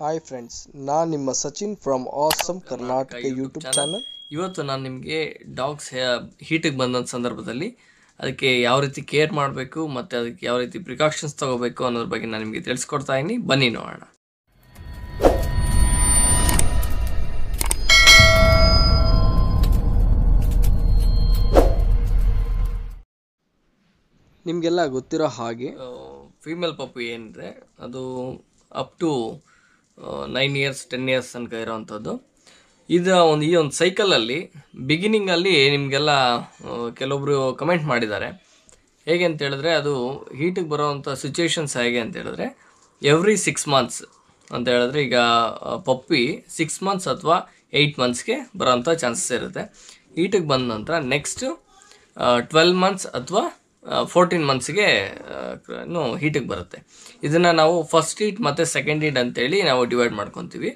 hi friends ನಾನು ನಿಮ್ಮ Sachin from awesome Karnataka YouTube channel ಇವತ್ತು ನಾನು ನಿಮಗೆ ಡಾಗ್ಸ್ ಹೀಟಿಗೆ ಬಂದಂಥ ಸಂದರ್ಭದಲ್ಲಿ ಅದಕ್ಕೆ ಯಾವ ರೀತಿ ಕೇರ್ ಮಾಡಬೇಕು ಮತ್ತು ಅದಕ್ಕೆ ಯಾವ ರೀತಿ ಪ್ರಿಕಾಷನ್ಸ್ ತೊಗೋಬೇಕು ಅನ್ನೋದ್ರ ಬಗ್ಗೆ ನಾನು ನಿಮಗೆ ತಿಳಿಸ್ಕೊಡ್ತಾ ಇದ್ದೀನಿ ಬನ್ನಿ ನೋಡೋಣ ನಿಮಗೆಲ್ಲ ಗೊತ್ತಿರೋ ಹಾಗೆ ಫೀಮೇಲ್ ಪಪ್ಪು ಏನಿದೆ ಅದು up to nine years ten years ತನಕ ಇರೋವಂಥದ್ದು ಇದು ಒಂದು ಈ ಒಂದು ಸೈಕಲಲ್ಲಿ ಬಿಗಿನಿಂಗಲ್ಲಿ ನಿಮಗೆಲ್ಲ ಕೆಲವೊಬ್ರು ಕಮೆಂಟ್ ಮಾಡಿದ್ದಾರೆ ಹೇಗೆ ಅಂತ ಹೇಳಿದ್ರೆ ಅದು ಹೀಟಿಗೆ ಬರೋವಂಥ ಸಿಚುವೇಶನ್ಸ್ ಹೇಗೆ ಅಂತ ಹೇಳಿದ್ರೆ ಎವ್ರಿ ಸಿಕ್ಸ್ ಮಂತ್ಸ್ ಅಂತ ಹೇಳಿದ್ರೆ ಈಗ ಪಪ್ಪಿ ಸಿಕ್ಸ್ ಮಂತ್ಸ್ ಅಥವಾ ಏಯ್ಟ್ ಮಂತ್ಸ್ಗೆ ಬರೋವಂಥ ಚಾನ್ಸಸ್ ಇರುತ್ತೆ ಹೀಟಿಗೆ ಬಂದ ನಂತರ ನೆಕ್ಸ್ಟು ಟ್ವೆಲ್ ಮಂತ್ಸ್ ಅಥವಾ ಫೋರ್ಟೀನ್ ಮಂತ್ಸ್ಗೆ ಇನ್ನು ಹೀಟಿಗೆ ಬರುತ್ತೆ ಇದನ್ನು ನಾವು ಫಸ್ಟ್ ಹೀಟ್ ಮತ್ತು ಸೆಕೆಂಡ್ ಹೀಟ್ ಅಂತೇಳಿ ನಾವು ಡಿವೈಡ್ ಮಾಡ್ಕೊತೀವಿ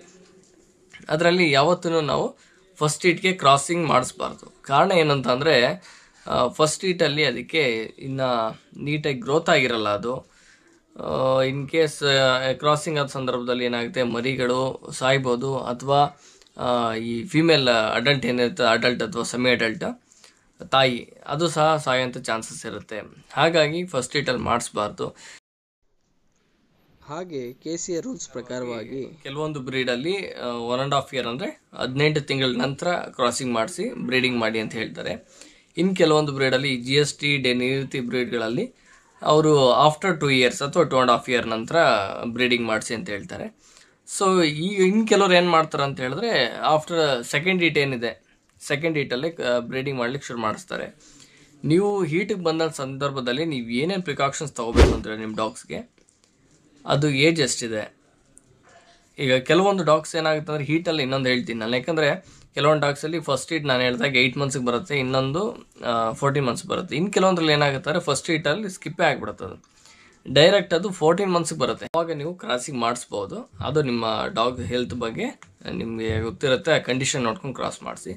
ಅದರಲ್ಲಿ ಯಾವತ್ತೂ ನಾವು ಫಸ್ಟ್ ಹೀಟ್ಗೆ ಕ್ರಾಸಿಂಗ್ ಮಾಡಿಸ್ಬಾರ್ದು ಕಾರಣ ಏನಂತಂದರೆ ಫಸ್ಟ್ ಹೀಟಲ್ಲಿ ಅದಕ್ಕೆ ಇನ್ನು ನೀಟಾಗಿ ಗ್ರೋತ್ ಆಗಿರಲ್ಲ ಅದು ಇನ್ ಕೇಸ್ ಕ್ರಾಸಿಂಗ್ ಆದ ಸಂದರ್ಭದಲ್ಲಿ ಏನಾಗುತ್ತೆ ಮರಿಗಳು ಸಾಯ್ಬೋದು ಅಥವಾ ಈ ಫಿಮೇಲ್ ಅಡಲ್ಟ್ ಏನಿರುತ್ತೆ ಅಡಲ್ಟ್ ಅಥವಾ ಸೆಮಿ ಅಡಲ್ಟ್ ತಾಯಿ ಅದು ಸಹ ಸಾಯೋಂಥ ಚಾನ್ಸಸ್ ಇರುತ್ತೆ ಹಾಗಾಗಿ ಫಸ್ಟ್ ಇಟಲ್ಲಿ ಮಾಡಿಸ್ಬಾರ್ದು ಹಾಗೆ ಕೆ ಸಿ ರೂಲ್ಸ್ ಪ್ರಕಾರವಾಗಿ ಕೆಲವೊಂದು ಬ್ರೀಡಲ್ಲಿ ಒನ್ ಆ್ಯಂಡ್ ಹಾಫ್ ಇಯರ್ ಅಂದರೆ ಹದಿನೆಂಟು ತಿಂಗಳ ನಂತರ ಕ್ರಾಸಿಂಗ್ ಮಾಡಿಸಿ ಬ್ರೀಡಿಂಗ್ ಮಾಡಿ ಅಂತ ಹೇಳ್ತಾರೆ ಇನ್ನು ಕೆಲವೊಂದು ಬ್ರೀಡಲ್ಲಿ ಜಿ ಎಸ್ ಟಿ ಡೆ ಬ್ರೀಡ್ಗಳಲ್ಲಿ ಅವರು ಆಫ್ಟರ್ ಟೂ ಇಯರ್ಸ್ ಅಥವಾ ಟೂ ಆ್ಯಂಡ್ ಹಾಫ್ ಇಯರ್ ನಂತರ ಬ್ರೀಡಿಂಗ್ ಮಾಡಿಸಿ ಅಂತ ಹೇಳ್ತಾರೆ ಸೊ ಈ ಇನ್ನು ಕೆಲವ್ರು ಏನು ಮಾಡ್ತಾರೆ ಅಂತ ಹೇಳಿದ್ರೆ ಆಫ್ಟರ್ ಸೆಕೆಂಡ್ ಇಟ್ ಏನಿದೆ ಸೆಕೆಂಡ್ ಹೀಟಲ್ಲಿ ಬ್ರೀಡಿಂಗ್ ಮಾಡ್ಲಿಕ್ಕೆ ಶುರು ಮಾಡಿಸ್ತಾರೆ ನೀವು ಹೀಟಿಗೆ ಬಂದ ಸಂದರ್ಭದಲ್ಲಿ ನೀವು ಏನೇನು ಪ್ರಿಕಾಕ್ಷನ್ಸ್ ತೊಗೋಬೇಕು ಅಂತಾರೆ ನಿಮ್ಮ ಡಾಗ್ಸ್ಗೆ ಅದು ಏಜ್ ಎಷ್ಟಿದೆ ಈಗ ಕೆಲವೊಂದು ಡಾಗ್ಸ್ ಏನಾಗುತ್ತೆ ಅಂದರೆ ಹೀಟಲ್ಲಿ ಇನ್ನೊಂದು ಹೇಳ್ತೀನಿ ನಾನು ಯಾಕಂದರೆ ಕೆಲವೊಂದು ಡಾಗ್ಸಲ್ಲಿ ಫಸ್ಟ್ ಹೀಟ್ ನಾನು ಹೇಳಿದಾಗ ಏಯ್ಟ್ ಮಂತ್ಸ್ಗೆ ಬರುತ್ತೆ ಇನ್ನೊಂದು ಫೋರ್ಟೀನ್ ಮಂತ್ಸ್ ಬರುತ್ತೆ ಇನ್ನು ಕೆಲವೊಂದ್ರಲ್ಲಿ ಏನಾಗುತ್ತೆ ಫಸ್ಟ್ ಹೀಟಲ್ಲಿ ಸ್ಕಿಪ್ಪೇ ಆಗಿಬಿಡುತ್ತೆ ಅದು ಡೈರೆಕ್ಟ್ ಅದು ಫೋರ್ಟೀನ್ ಮಂತ್ಸ್ಗೆ ಬರುತ್ತೆ ಅವಾಗ ನೀವು ಕ್ರಾಸಿಂಗ್ ಮಾಡಿಸ್ಬೋದು ಅದು ನಿಮ್ಮ ಡಾಗ್ ಹೆಲ್ತ್ ಬಗ್ಗೆ ನಿಮಗೆ ಗೊತ್ತಿರುತ್ತೆ ಆ ಕಂಡೀಷನ್ ನೋಡ್ಕೊಂಡು ಕ್ರಾಸ್ ಮಾಡಿಸಿ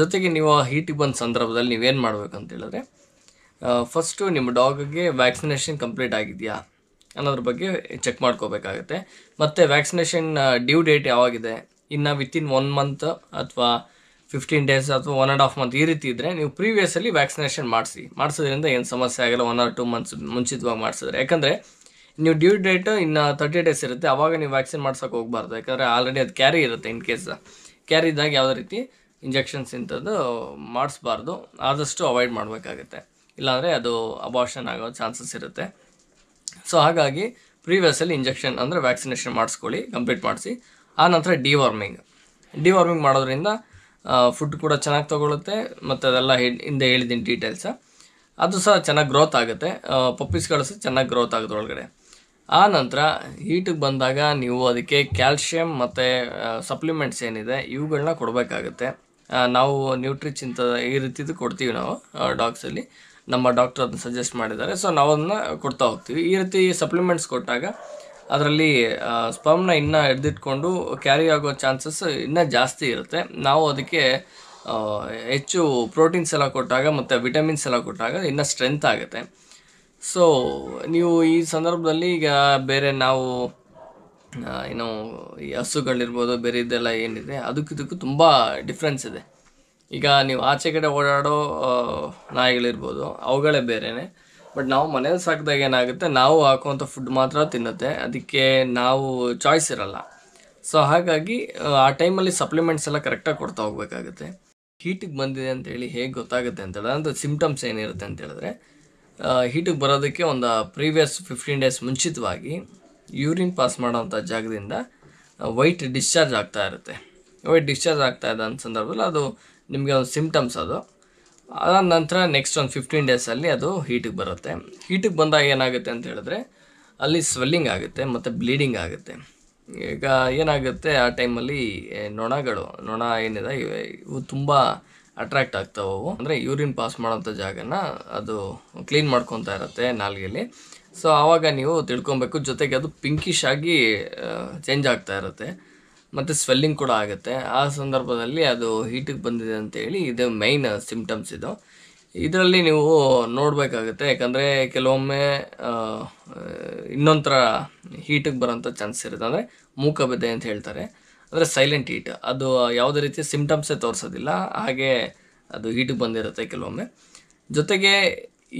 ಜೊತೆಗೆ ನೀವು ಆ ಹೀಟಿಗೆ ಬಂದ ಸಂದರ್ಭದಲ್ಲಿ ನೀವೇನು ಮಾಡಬೇಕಂತ ಹೇಳಿದ್ರೆ ಫಸ್ಟು ನಿಮ್ಮ ಡಾಗ್ಗೆ ವ್ಯಾಕ್ಸಿನೇಷನ್ ಕಂಪ್ಲೀಟ್ ಆಗಿದೆಯಾ ಅನ್ನೋದ್ರ ಬಗ್ಗೆ ಚೆಕ್ ಮಾಡ್ಕೋಬೇಕಾಗತ್ತೆ ಮತ್ತು ವ್ಯಾಕ್ಸಿನೇಷನ್ ಡ್ಯೂ ಡೇಟ್ ಯಾವಾಗಿದೆ ಇನ್ನು ವಿತಿನ್ ಒನ್ ಮಂತ್ ಅಥವಾ ಫಿಫ್ಟೀನ್ ಡೇಸ್ ಅಥವಾ ಒನ್ ಆ್ಯಂಡ್ ಹಾಫ್ ಮಂತ್ ಈ ರೀತಿ ಇದ್ದರೆ ನೀವು ಪ್ರೀವಿಯಸ್ಸಲ್ಲಿ ವ್ಯಾಕ್ಸಿನೇಷನ್ ಮಾಡಿಸಿ ಮಾಡಿಸೋದ್ರಿಂದ ಏನು ಸಮಸ್ಯೆ ಆಗಲ್ಲ ಒನ್ ಆರ್ ಟೂ ಮಂತ್ಸ್ ಮುಂಚಿತವಾಗಿ ಮಾಡಿಸಿದ್ರೆ ಯಾಕಂದರೆ ನೀವು ಡ್ಯೂ ಡೇಟ್ ಇನ್ನು ತರ್ಟಿ ಡೇಸ್ ಇರುತ್ತೆ ಆವಾಗ ನೀವು ವ್ಯಾಕ್ಸಿನ್ ಮಾಡ್ಸೋಕೆ ಹೋಗಬಾರ್ದು ಯಾಕಂದರೆ ಆಲ್ರೆಡಿ ಅದು ಕ್ಯಾರಿ ಇರುತ್ತೆ ಇನ್ ಕೇಸ್ ಕ್ಯಾರಿ ಇದ್ದಾಗ ಯಾವುದೇ ರೀತಿ ಇಂಜೆಕ್ಷನ್ಸ್ ಇಂಥದ್ದು ಮಾಡಿಸ್ಬಾರ್ದು ಆದಷ್ಟು ಅವಾಯ್ಡ್ ಮಾಡಬೇಕಾಗತ್ತೆ ಇಲ್ಲಾಂದರೆ ಅದು ಅಬಾರ್ಷನ್ ಆಗೋ ಚಾನ್ಸಸ್ ಇರುತ್ತೆ ಸೊ ಹಾಗಾಗಿ ಪ್ರೀವಿಯಸಲ್ಲಿ ಇಂಜೆಕ್ಷನ್ ಅಂದರೆ ವ್ಯಾಕ್ಸಿನೇಷನ್ ಮಾಡಿಸ್ಕೊಳ್ಳಿ ಕಂಪ್ಲೀಟ್ ಮಾಡಿಸಿ ಆ ನಂತರ ಡಿವಾರ್ಮಿಂಗ್ ಡಿವಾರ್ಮಿಂಗ್ ಮಾಡೋದ್ರಿಂದ ಫುಡ್ ಕೂಡ ಚೆನ್ನಾಗಿ ತೊಗೊಳುತ್ತೆ ಮತ್ತು ಅದೆಲ್ಲ ಹಿಂದೆ ಹೇಳಿದ್ದೀನಿ ಡೀಟೇಲ್ಸ ಅದು ಸಹ ಚೆನ್ನಾಗಿ ಗ್ರೋತ್ ಆಗುತ್ತೆ ಪಪ್ಪೀಸ್ಗಳು ಸಹ ಚೆನ್ನಾಗಿ ಗ್ರೋತ್ ಆಗುತ್ತೆ ಒಳಗಡೆ ಆ ನಂತರ ಹೀಟಿಗೆ ಬಂದಾಗ ನೀವು ಅದಕ್ಕೆ ಕ್ಯಾಲ್ಶಿಯಂ ಮತ್ತು ಸಪ್ಲಿಮೆಂಟ್ಸ್ ಏನಿದೆ ಇವುಗಳನ್ನ ಕೊಡಬೇಕಾಗತ್ತೆ ನಾವು ನ್ಯೂಟ್ರಿಚ್ ಇಂಥ ಈ ರೀತಿದು ಕೊಡ್ತೀವಿ ನಾವು ಡಾಗ್ಸಲ್ಲಿ ನಮ್ಮ ಡಾಕ್ಟರ್ ಅದನ್ನ ಸಜೆಸ್ಟ್ ಮಾಡಿದ್ದಾರೆ ಸೊ ನಾವು ಅದನ್ನು ಕೊಡ್ತಾ ಹೋಗ್ತೀವಿ ಈ ರೀತಿ ಸಪ್ಲಿಮೆಂಟ್ಸ್ ಕೊಟ್ಟಾಗ ಅದರಲ್ಲಿ ಸ್ಪಮ್ನ ಇನ್ನೂ ಹಿಡ್ದಿಟ್ಕೊಂಡು ಕ್ಯಾರಿ ಆಗೋ ಚಾನ್ಸಸ್ ಇನ್ನೂ ಜಾಸ್ತಿ ಇರುತ್ತೆ ನಾವು ಅದಕ್ಕೆ ಹೆಚ್ಚು ಪ್ರೋಟೀನ್ಸ್ ಎಲ್ಲ ಕೊಟ್ಟಾಗ ಮತ್ತು ವಿಟಮಿನ್ಸ್ ಎಲ್ಲ ಕೊಟ್ಟಾಗ ಇನ್ನೂ ಸ್ಟ್ರೆಂತ್ ಆಗುತ್ತೆ ಸೊ ನೀವು ಈ ಸಂದರ್ಭದಲ್ಲಿ ಈಗ ಬೇರೆ ನಾವು ಏನು ಈ ಹಸುಗಳಿರ್ಬೋದು ಬೇರೆ ಇದೆಲ್ಲ ಏನಿದೆ ಅದಕ್ಕಿದಕ್ಕೂ ತುಂಬ ಡಿಫ್ರೆನ್ಸ್ ಇದೆ ಈಗ ನೀವು ಆಚೆ ಕಡೆ ಓಡಾಡೋ ನಾಯಿಗಳಿರ್ಬೋದು ಅವುಗಳೇ ಬೇರೆನೆ ಬಟ್ ನಾವು ಮನೇಲಿ ಸಾಕಿದಾಗ ಏನಾಗುತ್ತೆ ನಾವು ಹಾಕುವಂಥ ಫುಡ್ ಮಾತ್ರ ತಿನ್ನುತ್ತೆ ಅದಕ್ಕೆ ನಾವು ಚಾಯ್ಸ್ ಇರಲ್ಲ ಸೊ ಹಾಗಾಗಿ ಆ ಟೈಮಲ್ಲಿ ಸಪ್ಲಿಮೆಂಟ್ಸ್ ಎಲ್ಲ ಕರೆಕ್ಟಾಗಿ ಕೊಡ್ತಾ ಹೋಗ್ಬೇಕಾಗುತ್ತೆ ಹೀಟಿಗೆ ಬಂದಿದೆ ಅಂತೇಳಿ ಹೇಗೆ ಗೊತ್ತಾಗುತ್ತೆ ಅಂತ ಹೇಳಿದ್ರೆ ಅಂದರೆ ಸಿಮ್ಟಮ್ಸ್ ಏನಿರುತ್ತೆ ಅಂತ ಹೇಳಿದ್ರೆ ಹೀಟಿಗೆ ಬರೋದಕ್ಕೆ ಒಂದು ಪ್ರೀವಿಯಸ್ ಫಿಫ್ಟೀನ್ ಡೇಸ್ ಮುಂಚಿತವಾಗಿ ಯೂರಿನ್ ಪಾಸ್ ಮಾಡೋವಂಥ ಜಾಗದಿಂದ ವೈಟ್ ಡಿಸ್ಚಾರ್ಜ್ ಆಗ್ತಾ ಇರುತ್ತೆ ವೈಟ್ ಡಿಸ್ಚಾರ್ಜ್ ಆಗ್ತಾ ಇದೆ ಸಂದರ್ಭದಲ್ಲಿ ಅದು ನಿಮಗೆ ಒಂದು ಸಿಮ್ಟಮ್ಸ್ ಅದು ಅದಾದ ನಂತರ ನೆಕ್ಸ್ಟ್ ಒಂದು ಫಿಫ್ಟೀನ್ ಡೇಸಲ್ಲಿ ಅದು ಹೀಟಿಗೆ ಬರುತ್ತೆ ಹೀಟಿಗೆ ಬಂದಾಗ ಏನಾಗುತ್ತೆ ಅಂತ ಹೇಳಿದ್ರೆ ಅಲ್ಲಿ ಸ್ವೆಲ್ಲಿಂಗ್ ಆಗುತ್ತೆ ಮತ್ತು ಬ್ಲೀಡಿಂಗ್ ಆಗುತ್ತೆ ಈಗ ಏನಾಗುತ್ತೆ ಆ ಟೈಮಲ್ಲಿ ನೊಣಗಳು ನೊಣ ಏನಿದೆ ಇವು ತುಂಬ ಅಟ್ರಾಕ್ಟ್ ಆಗ್ತಾವವು ಅಂದರೆ ಯೂರಿನ್ ಪಾಸ್ ಮಾಡೋಂಥ ಜಾಗನ ಅದು ಕ್ಲೀನ್ ಮಾಡ್ಕೊತಾ ಇರುತ್ತೆ ನಾಲ್ಗೆಯಲ್ಲಿ ಸೊ ಆವಾಗ ನೀವು ತಿಳ್ಕೊಬೇಕು ಜೊತೆಗೆ ಅದು ಪಿಂಕಿಶ್ ಆಗಿ ಚೇಂಜ್ ಆಗ್ತಾ ಇರುತ್ತೆ ಮತ್ತು ಸ್ವೆಲ್ಲಿಂಗ್ ಕೂಡ ಆಗುತ್ತೆ ಆ ಸಂದರ್ಭದಲ್ಲಿ ಅದು ಹೀಟಿಗೆ ಬಂದಿದೆ ಅಂತೇಳಿ ಇದು ಮೈನ್ ಸಿಂಪ್ಟಮ್ಸ್ ಇದು ಇದರಲ್ಲಿ ನೀವು ನೋಡಬೇಕಾಗುತ್ತೆ ಯಾಕಂದರೆ ಕೆಲವೊಮ್ಮೆ ಇನ್ನೊಂಥರ ಹೀಟಿಗೆ ಬರೋಂಥ ಚಾನ್ಸ್ ಇರುತ್ತೆ ಅಂದರೆ ಮೂಕಬೆದೆ ಅಂತ ಹೇಳ್ತಾರೆ ಅಂದರೆ ಸೈಲೆಂಟ್ ಹೀಟ್ ಅದು ಯಾವುದೇ ರೀತಿ ಸಿಂಪ್ಟಮ್ಸೇ ತೋರಿಸೋದಿಲ್ಲ ಹಾಗೆ ಅದು ಹೀಟಿಗೆ ಬಂದಿರುತ್ತೆ ಕೆಲವೊಮ್ಮೆ ಜೊತೆಗೆ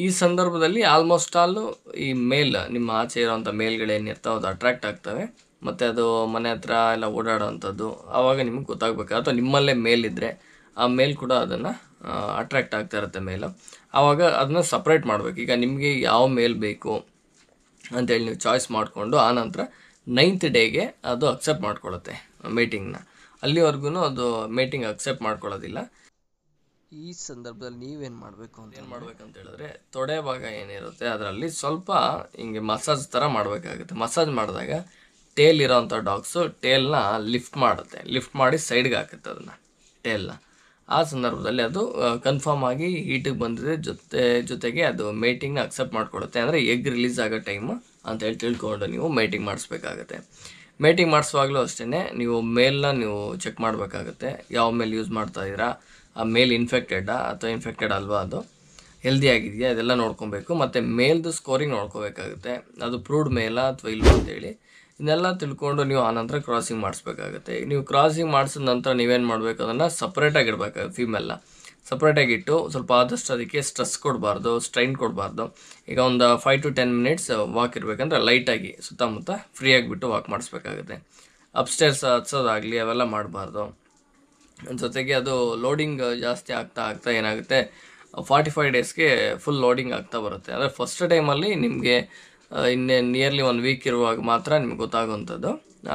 ಈ ಸಂದರ್ಭದಲ್ಲಿ ಆಲ್ಮೋಸ್ಟ್ ಆಲು ಈ ಮೇಲ್ ನಿಮ್ಮ ಆಚೆ ಇರೋವಂಥ ಮೇಲ್ಗಳೇನಿರ್ತಾವೆ ಅದು ಅಟ್ರ್ಯಾಕ್ಟ್ ಆಗ್ತವೆ ಮತ್ತು ಅದು ಮನೆ ಹತ್ರ ಎಲ್ಲ ಓಡಾಡೋವಂಥದ್ದು ಆವಾಗ ನಿಮಗೆ ಗೊತ್ತಾಗಬೇಕು ಅಥವಾ ನಿಮ್ಮಲ್ಲೇ ಮೇಲಿದ್ದರೆ ಆ ಮೇಲ್ ಕೂಡ ಅದನ್ನು ಅಟ್ರ್ಯಾಕ್ಟ್ ಆಗ್ತಾ ಇರುತ್ತೆ ಮೇಲು ಆವಾಗ ಅದನ್ನ ಸಪ್ರೇಟ್ ಮಾಡಬೇಕು ಈಗ ನಿಮಗೆ ಯಾವ ಮೇಲ್ ಬೇಕು ಅಂತೇಳಿ ನೀವು ಚಾಯ್ಸ್ ಮಾಡಿಕೊಂಡು ಆ ನಂತರ ನೈನ್ತ್ ಡೇಗೆ ಅದು ಅಕ್ಸೆಪ್ಟ್ ಮಾಡ್ಕೊಳ್ಳುತ್ತೆ ಮೀಟಿಂಗ್ನ ಅಲ್ಲಿವರೆಗೂ ಅದು ಮೀಟಿಂಗ್ ಅಕ್ಸೆಪ್ಟ್ ಮಾಡ್ಕೊಳ್ಳೋದಿಲ್ಲ ಈ ಸಂದರ್ಭದಲ್ಲಿ ನೀವೇನು ಮಾಡಬೇಕು ಅಂತ ಏನು ಮಾಡಬೇಕು ಅಂತ ಹೇಳಿದ್ರೆ ತೊಡೆ ಭಾಗ ಏನಿರುತ್ತೆ ಅದರಲ್ಲಿ ಸ್ವಲ್ಪ ಹಿಂಗೆ ಮಸಾಜ್ ಥರ ಮಾಡಬೇಕಾಗುತ್ತೆ ಮಸಾಜ್ ಮಾಡಿದಾಗ ಟೇಲ್ ಇರೋವಂಥ ಡಾಗ್ಸು ಟೇಲ್ನ ಲಿಫ್ಟ್ ಮಾಡುತ್ತೆ ಲಿಫ್ಟ್ ಮಾಡಿ ಸೈಡ್ಗೆ ಹಾಕುತ್ತೆ ಅದನ್ನ ಟೇಲ್ನ ಆ ಸಂದರ್ಭದಲ್ಲಿ ಅದು ಕನ್ಫರ್ಮ್ ಆಗಿ ಹೀಟಿಗೆ ಬಂದಿದೆ ಜೊತೆ ಜೊತೆಗೆ ಅದು ಮೇಟಿಂಗ್ನ ಅಕ್ಸೆಪ್ಟ್ ಮಾಡ್ಕೊಡುತ್ತೆ ಅಂದರೆ ಎಗ್ ರಿಲೀಸ್ ಆಗೋ ಟೈಮು ಅಂತೇಳಿ ತಿಳ್ಕೊಂಡು ನೀವು ಮೇಟಿಂಗ್ ಮಾಡಿಸ್ಬೇಕಾಗತ್ತೆ ಮೇಟಿಂಗ್ ಮಾಡಿಸುವಾಗಲೂ ಅಷ್ಟೇ ನೀವು ಮೇಲ್ನ ನೀವು ಚೆಕ್ ಮಾಡಬೇಕಾಗುತ್ತೆ ಯಾವ ಮೇಲ್ ಯೂಸ್ ಮಾಡ್ತಾ ಇದ್ದೀರಾ ಆ ಮೇಲ್ ಇನ್ಫೆಕ್ಟೆಡಾ ಅಥವಾ ಇನ್ಫೆಕ್ಟೆಡ್ ಅಲ್ವಾ ಅದು ಹೆಲ್ದಿ ಆಗಿದೆಯಾ ಅದೆಲ್ಲ ನೋಡ್ಕೊಬೇಕು ಮತ್ತು ಮೇಲ್ದು ಸ್ಕೋರಿಂಗ್ ನೋಡ್ಕೋಬೇಕಾಗುತ್ತೆ ಅದು ಪ್ರೂವ್ಡ್ ಮೇಲಾ ಅಥವಾ ಇಲ್ವಾ ಅಂತೇಳಿ ಇದನ್ನೆಲ್ಲ ತಿಳ್ಕೊಂಡು ನೀವು ಆನಂತರ ಕ್ರಾಸಿಂಗ್ ಮಾಡಿಸ್ಬೇಕಾಗುತ್ತೆ ನೀವು ಕ್ರಾಸಿಂಗ್ ಮಾಡಿಸಿದ ನಂತರ ನೀವೇನು ಮಾಡಬೇಕು ಅದನ್ನು ಸಪ್ರೇಟಾಗಿ ಇಡಬೇಕಾಗುತ್ತೆ ಸಪ್ರೇಟಾಗಿಟ್ಟು ಸಪ್ರೇಟಾಗಿ ಇಟ್ಟು ಸ್ವಲ್ಪ ಆದಷ್ಟು ಅದಕ್ಕೆ ಸ್ಟ್ರೆಸ್ ಕೊಡಬಾರ್ದು ಸ್ಟ್ರೈನ್ ಕೊಡಬಾರ್ದು ಈಗ ಒಂದು five to ten minutes walk ಇರಬೇಕಂದ್ರೆ ಲೈಟಾಗಿ ಸುತ್ತಮುತ್ತ ಫ್ರೀ ಆಗಿಬಿಟ್ಟು ವಾಕ್ ಮಾಡಿಸ್ಬೇಕಾಗುತ್ತೆ ಅಪ್ಸ್ಟೇರ್ಸ್ ಹಚ್ಚೋದಾಗಲಿ ಅವೆಲ್ಲ ಮಾಡಬಾರ್ದು ಜೊತೆಗೆ ಅದು ಲೋಡಿಂಗ್ ಜಾಸ್ತಿ ಆಗ್ತಾ ಆಗ್ತಾ ಏನಾಗುತ್ತೆ ಫಾರ್ಟಿ ಫೈವ್ ಡೇಸ್ಗೆ ಫುಲ್ ಲೋಡಿಂಗ್ ಆಗ್ತಾ ಬರುತ್ತೆ ಅಂದರೆ ಫಸ್ಟ್ ಟೈಮಲ್ಲಿ ನಿಮಗೆ ಇನ್ನೇ ನಿಯರ್ಲಿ ಒಂದು ವೀಕ್ ಇರುವಾಗ ಮಾತ್ರ ನಿಮ್ಗೆ ಗೊತ್ತಾಗುವಂಥದ್ದು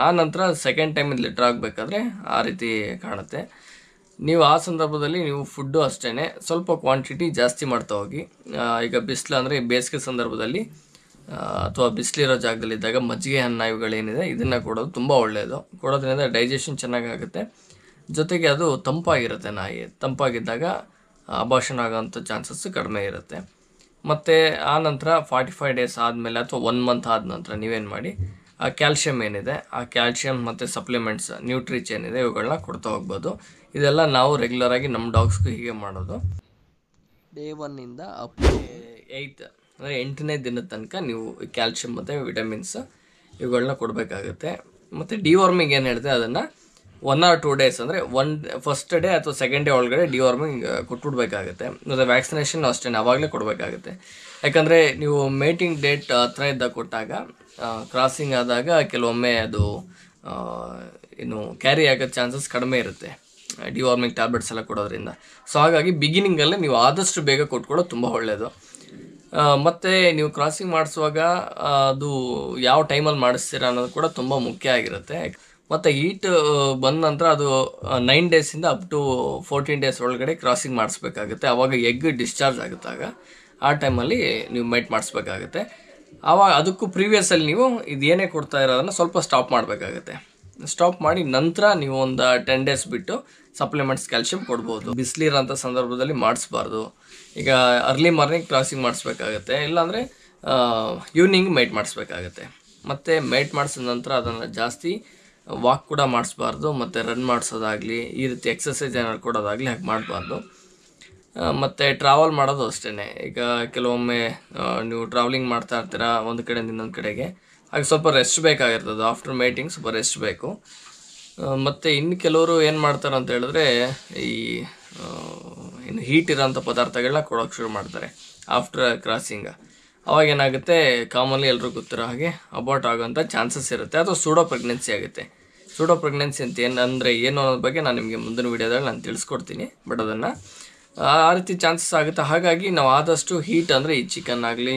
ಆ ನಂತರ ಸೆಕೆಂಡ್ ಟೈಮ್ ಇಲ್ಲಿ ಲೆಟ್ರ್ ಆಗಬೇಕಾದ್ರೆ ಆ ರೀತಿ ಕಾಣುತ್ತೆ ನೀವು ಆ ಸಂದರ್ಭದಲ್ಲಿ ನೀವು ಫುಡ್ಡು ಅಷ್ಟೇ ಸ್ವಲ್ಪ ಕ್ವಾಂಟಿಟಿ ಜಾಸ್ತಿ ಮಾಡ್ತಾ ಹೋಗಿ ಈಗ ಬಿಸಿಲು ಅಂದರೆ ಬೇಸಿಗೆ ಸಂದರ್ಭದಲ್ಲಿ ಅಥವಾ ಬಿಸಿಲಿರೋ ಜಾಗದಲ್ಲಿದ್ದಾಗ ಮಜ್ಜಿಗೆ ಅನ್ನ ಇವುಗಳೇನಿದೆ ಇದನ್ನು ಕೊಡೋದು ತುಂಬ ಒಳ್ಳೆಯದು ಕೊಡೋದ್ರಿಂದ ಡೈಜೆಷನ್ ಚೆನ್ನಾಗಾಗುತ್ತೆ ಜೊತೆಗೆ ಅದು ತಂಪಾಗಿರುತ್ತೆ ನಾಯಿ ತಂಪಾಗಿದ್ದಾಗ ಅಬಾಷನ್ ಆಗೋಂಥ ಚಾನ್ಸಸ್ ಕಡಿಮೆ ಇರುತ್ತೆ ಮತ್ತು ಆ ನಂತರ ಫಾರ್ಟಿ ಫೈವ್ ಡೇಸ್ ಆದಮೇಲೆ ಅಥವಾ ಒನ್ ಮಂತ್ ಆದ ನಂತರ ನೀವೇನು ಮಾಡಿ ಆ ಕ್ಯಾಲ್ಶಿಯಮ್ ಏನಿದೆ ಆ ಕ್ಯಾಲ್ಶಿಯಮ್ ಮತ್ತು ಸಪ್ಲಿಮೆಂಟ್ಸ್ ನ್ಯೂಟ್ರಿಚ್ ಏನಿದೆ ಇವುಗಳನ್ನ ಕೊಡ್ತಾ ಹೋಗ್ಬೋದು ಇದೆಲ್ಲ ನಾವು ರೆಗ್ಯುಲರಾಗಿ ನಮ್ಮ ಡಾಗ್ಸ್ಗೂ ಹೀಗೆ ಮಾಡೋದು ಡೇ ಒನ್ನಿಂದ ಅಪ್ ಏಯ್ತ್ ಅಂದರೆ ಎಂಟನೇ ದಿನದ ತನಕ ನೀವು ಕ್ಯಾಲ್ಶಿಯಮ್ ಮತ್ತು ವಿಟಮಿನ್ಸ್ ಇವುಗಳನ್ನ ಕೊಡಬೇಕಾಗುತ್ತೆ ಮತ್ತು ಡಿವಾರ್ಮಿಂಗ್ ಏನು ಹೇಳಿದೆ ಅದನ್ನು ಒನ್ ಆರ್ ಟೂ ಡೇಸ್ ಅಂದರೆ ಒನ್ ಫಸ್ಟ್ ಡೇ ಅಥವಾ ಸೆಕೆಂಡ್ ಡೇ ಒಳಗಡೆ ಡಿವಾರ್ಮಿಂಗ್ ಕೊಟ್ಬಿಡ್ಬೇಕಾಗುತ್ತೆ ಮತ್ತು ವ್ಯಾಕ್ಸಿನೇಷನ್ ಅಷ್ಟೇ ಅವಾಗಲೇ ಕೊಡಬೇಕಾಗುತ್ತೆ ಯಾಕಂದರೆ ನೀವು ಮೇಟಿಂಗ್ ಡೇಟ್ ಹತ್ರ ಇದ್ದಾಗ ಕೊಟ್ಟಾಗ ಕ್ರಾಸಿಂಗ್ ಆದಾಗ ಕೆಲವೊಮ್ಮೆ ಅದು ಏನು ಕ್ಯಾರಿ ಆಗೋ ಚಾನ್ಸಸ್ ಕಡಿಮೆ ಇರುತ್ತೆ ಡಿವಾರ್ಮಿಂಗ್ ಟ್ಯಾಬ್ಲೆಟ್ಸ್ ಎಲ್ಲ ಕೊಡೋದ್ರಿಂದ ಸೊ ಹಾಗಾಗಿ ಬಿಗಿನಿಂಗಲ್ಲೇ ನೀವು ಆದಷ್ಟು ಬೇಗ ಕೊಟ್ಕೊಳ್ಳೋದು ತುಂಬ ಒಳ್ಳೆಯದು ಮತ್ತು ನೀವು ಕ್ರಾಸಿಂಗ್ ಮಾಡಿಸುವಾಗ ಅದು ಯಾವ ಟೈಮಲ್ಲಿ ಮಾಡಿಸ್ತೀರಾ ಅನ್ನೋದು ಕೂಡ ತುಂಬ ಮುಖ್ಯ ಆಗಿರುತ್ತೆ ಮತ್ತು ಹೀಟ್ ಬಂದ ನಂತರ ಅದು ನೈನ್ ಡೇಸಿಂದ ಅಪ್ ಟು ಫೋರ್ಟೀನ್ ಡೇಸ್ ಒಳಗಡೆ ಕ್ರಾಸಿಂಗ್ ಮಾಡಿಸ್ಬೇಕಾಗುತ್ತೆ ಆವಾಗ ಎಗ್ ಡಿಸ್ಚಾರ್ಜ್ ಆಗುತ್ತಾಗ ಆ ಟೈಮಲ್ಲಿ ನೀವು ಮೇಟ್ ಮಾಡಿಸ್ಬೇಕಾಗುತ್ತೆ ಆವಾಗ ಅದಕ್ಕೂ ಪ್ರೀವಿಯಸ್ಸಲ್ಲಿ ನೀವು ಇದೇನೇ ಕೊಡ್ತಾ ಇರೋದನ್ನು ಸ್ವಲ್ಪ ಸ್ಟಾಪ್ ಮಾಡಬೇಕಾಗುತ್ತೆ ಸ್ಟಾಪ್ ಮಾಡಿ ನಂತರ ನೀವು ಒಂದು ಟೆನ್ ಡೇಸ್ ಬಿಟ್ಟು ಸಪ್ಲಿಮೆಂಟ್ಸ್ ಕ್ಯಾಲ್ಶಿಯಂ ಕೊಡ್ಬೋದು ಬಿಸಿಲಿರೋಂಥ ಸಂದರ್ಭದಲ್ಲಿ ಮಾಡಿಸ್ಬಾರ್ದು ಈಗ ಅರ್ಲಿ ಮಾರ್ನಿಂಗ್ ಕ್ರಾಸಿಂಗ್ ಮಾಡಿಸ್ಬೇಕಾಗತ್ತೆ ಇಲ್ಲಾಂದರೆ ಈವ್ನಿಂಗ್ ಮೈಟ್ ಮಾಡಿಸ್ಬೇಕಾಗತ್ತೆ ಮತ್ತು ಮೈಟ್ ಮಾಡಿಸಿದ ನಂತರ ಅದನ್ನು ಜಾಸ್ತಿ ವಾಕ್ ಕೂಡ ಮಾಡಿಸ್ಬಾರ್ದು ಮತ್ತು ರನ್ ಮಾಡಿಸೋದಾಗಲಿ ಈ ರೀತಿ ಎಕ್ಸಸೈಸ್ ಏನಾದ್ರು ಕೊಡೋದಾಗಲಿ ಹಾಗೆ ಮಾಡಬಾರ್ದು ಮತ್ತು ಟ್ರಾವೆಲ್ ಮಾಡೋದು ಅಷ್ಟೇ ಈಗ ಕೆಲವೊಮ್ಮೆ ನೀವು ಟ್ರಾವೆಲಿಂಗ್ ಮಾಡ್ತಾ ಇರ್ತೀರಾ ಒಂದು ಕಡೆಯಿಂದ ಇನ್ನೊಂದು ಕಡೆಗೆ ಹಾಗೆ ಸ್ವಲ್ಪ ರೆಸ್ಟ್ ಬೇಕಾಗಿರ್ತದೆ ಆಫ್ಟರ್ ಮೀಟಿಂಗ್ ಸ್ವಲ್ಪ ರೆಸ್ಟ್ ಬೇಕು ಮತ್ತು ಇನ್ನು ಕೆಲವರು ಏನು ಮಾಡ್ತಾರೆ ಅಂತ ಹೇಳಿದ್ರೆ ಈ ಇನ್ನು ಹೀಟ್ ಇರೋಂಥ ಪದಾರ್ಥಗಳನ್ನ ಕೊಡೋಕೆ ಶುರು ಮಾಡ್ತಾರೆ ಆಫ್ಟರ್ ಕ್ರಾಸಿಂಗ ಅವಾಗೇನಾಗುತ್ತೆ ಏನಾಗುತ್ತೆ ಕಾಮನ್ಲಿ ಎಲ್ಲರೂ ಗೊತ್ತಿರೋ ಹಾಗೆ ಅಬೌಟ್ ಆಗೋಂಥ ಚಾನ್ಸಸ್ ಇರುತ್ತೆ ಅಥವಾ ಸೂಡೋ ಪ್ರೆಗ್ನೆನ್ಸಿ ಆಗುತ್ತೆ ಸೂಡೋ ಪ್ರೆಗ್ನೆನ್ಸಿ ಅಂತ ಏನು ಅಂದರೆ ಏನು ಅನ್ನೋದ್ರ ಬಗ್ಗೆ ನಾನು ನಿಮಗೆ ಮುಂದಿನ ವೀಡಿಯೋದಲ್ಲಿ ನಾನು ತಿಳಿಸ್ಕೊಡ್ತೀನಿ ಬಟ್ ಅದನ್ನು ಆ ರೀತಿ ಚಾನ್ಸಸ್ ಆಗುತ್ತೆ ಹಾಗಾಗಿ ನಾವು ಆದಷ್ಟು ಹೀಟ್ ಅಂದರೆ ಈ ಚಿಕನ್ ಆಗಲಿ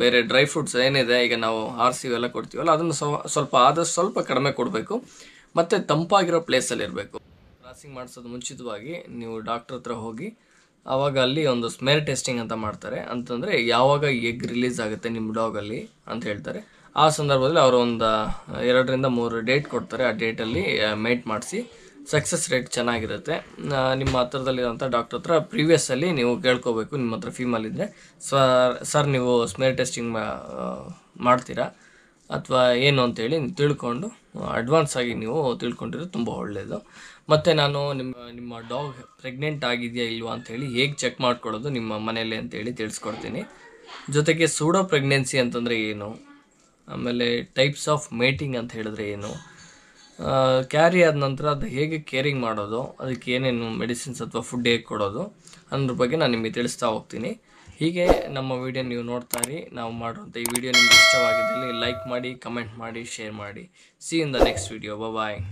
ಬೇರೆ ಡ್ರೈ ಫ್ರೂಟ್ಸ್ ಏನಿದೆ ಈಗ ನಾವು ಆರಿಸಿವೆಲ್ಲ ಕೊಡ್ತೀವಲ್ಲ ಅದನ್ನು ಸ್ವಲ್ಪ ಆದಷ್ಟು ಸ್ವಲ್ಪ ಕಡಿಮೆ ಕೊಡಬೇಕು ಮತ್ತು ತಂಪಾಗಿರೋ ಇರಬೇಕು ಕ್ರಾಸಿಂಗ್ ಮಾಡಿಸೋದು ಮುಂಚಿತವಾಗಿ ನೀವು ಡಾಕ್ಟರ್ ಹತ್ರ ಹೋಗಿ ಆವಾಗ ಅಲ್ಲಿ ಒಂದು ಸ್ಮೆಲ್ ಟೆಸ್ಟಿಂಗ್ ಅಂತ ಮಾಡ್ತಾರೆ ಅಂತಂದರೆ ಯಾವಾಗ ಎಗ್ ರಿಲೀಸ್ ಆಗುತ್ತೆ ನಿಮ್ಮ ಡಾಗಲ್ಲಿ ಅಂತ ಹೇಳ್ತಾರೆ ಆ ಸಂದರ್ಭದಲ್ಲಿ ಅವರು ಒಂದು ಎರಡರಿಂದ ಮೂರು ಡೇಟ್ ಕೊಡ್ತಾರೆ ಆ ಡೇಟಲ್ಲಿ ಮೇಟ್ ಮಾಡಿಸಿ ಸಕ್ಸಸ್ ರೇಟ್ ಚೆನ್ನಾಗಿರುತ್ತೆ ನಿಮ್ಮ ಹತ್ರದಲ್ಲಿರೋಂಥ ಡಾಕ್ಟರ್ ಹತ್ರ ಪ್ರೀವಿಯಸ್ಸಲ್ಲಿ ನೀವು ಕೇಳ್ಕೋಬೇಕು ನಿಮ್ಮ ಹತ್ರ ಫೀಮಲ್ ಇದ್ದರೆ ಸರ್ ಸರ್ ನೀವು ಸ್ಮೇರ್ ಟೆಸ್ಟಿಂಗ್ ಮಾಡ್ತೀರಾ ಅಥವಾ ಏನು ಅಂತೇಳಿ ತಿಳ್ಕೊಂಡು ಅಡ್ವಾನ್ಸ್ ಆಗಿ ನೀವು ತಿಳ್ಕೊಂಡಿರೋದು ತುಂಬ ಒಳ್ಳೆಯದು ಮತ್ತು ನಾನು ನಿಮ್ಮ ನಿಮ್ಮ ಡಾಗ್ ಪ್ರೆಗ್ನೆಂಟ್ ಆಗಿದೆಯಾ ಇಲ್ವಾ ಅಂಥೇಳಿ ಹೇಗೆ ಚೆಕ್ ಮಾಡ್ಕೊಳ್ಳೋದು ನಿಮ್ಮ ಮನೆಯಲ್ಲಿ ಅಂತೇಳಿ ತಿಳಿಸ್ಕೊಡ್ತೀನಿ ಜೊತೆಗೆ ಸೂಡೋ ಪ್ರೆಗ್ನೆನ್ಸಿ ಅಂತಂದರೆ ಏನು ಆಮೇಲೆ ಟೈಪ್ಸ್ ಆಫ್ ಮೇಟಿಂಗ್ ಅಂತ ಹೇಳಿದ್ರೆ ಏನು ಕ್ಯಾರಿ ಆದ ನಂತರ ಅದು ಹೇಗೆ ಕೇರಿಂಗ್ ಮಾಡೋದು ಅದಕ್ಕೆ ಏನೇನು ಮೆಡಿಸಿನ್ಸ್ ಅಥವಾ ಫುಡ್ ಹೇಗೆ ಕೊಡೋದು ಅನ್ನೋದ್ರ ಬಗ್ಗೆ ನಾನು ನಿಮಗೆ ತಿಳಿಸ್ತಾ ಹೋಗ್ತೀನಿ ಹೀಗೆ ನಮ್ಮ ವಿಡಿಯೋ ನೀವು ನೋಡ್ತಾ ಇರಿ ನಾವು ಮಾಡುವಂಥ ಈ ವಿಡಿಯೋ ನಿಮಗೆ ಇಷ್ಟವಾಗಿದ್ದಲ್ಲಿ ಲೈಕ್ ಮಾಡಿ ಕಮೆಂಟ್ ಮಾಡಿ ಶೇರ್ ಮಾಡಿ see in the next video bye